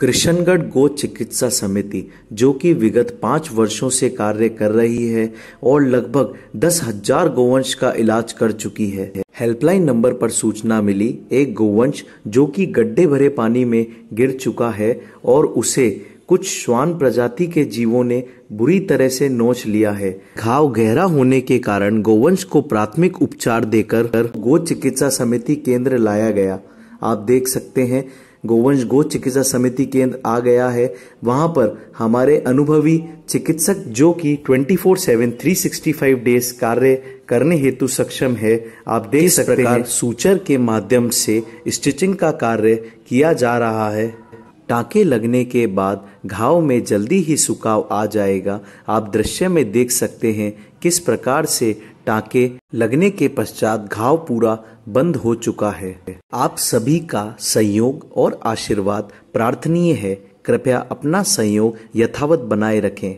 कृष्णगढ़ गो चिकित्सा समिति जो कि विगत पाँच वर्षों से कार्य कर रही है और लगभग दस हजार गोवंश का इलाज कर चुकी है हेल्पलाइन नंबर पर सूचना मिली एक गोवंश जो कि गड्ढे भरे पानी में गिर चुका है और उसे कुछ श्वान प्रजाति के जीवों ने बुरी तरह से नोच लिया है घाव गहरा होने के कारण गोवंश को प्राथमिक उपचार देकर गो चिकित्सा समिति केंद्र लाया गया आप देख सकते हैं गोवंश गो चिकित्सा समिति केंद्र आ गया है वहाँ पर हमारे अनुभवी चिकित्सक जो कि 24 सेवन थ्री डेज कार्य करने हेतु सक्षम है आप देख सकते हैं सूचर के माध्यम से स्टिचिंग का कार्य किया जा रहा है टाके लगने के बाद घाव में जल्दी ही सुखाव आ जाएगा आप दृश्य में देख सकते हैं किस प्रकार से टाके लगने के पश्चात घाव पूरा बंद हो चुका है आप सभी का संयोग और आशीर्वाद प्रार्थनीय है कृपया अपना संयोग यथावत बनाए रखें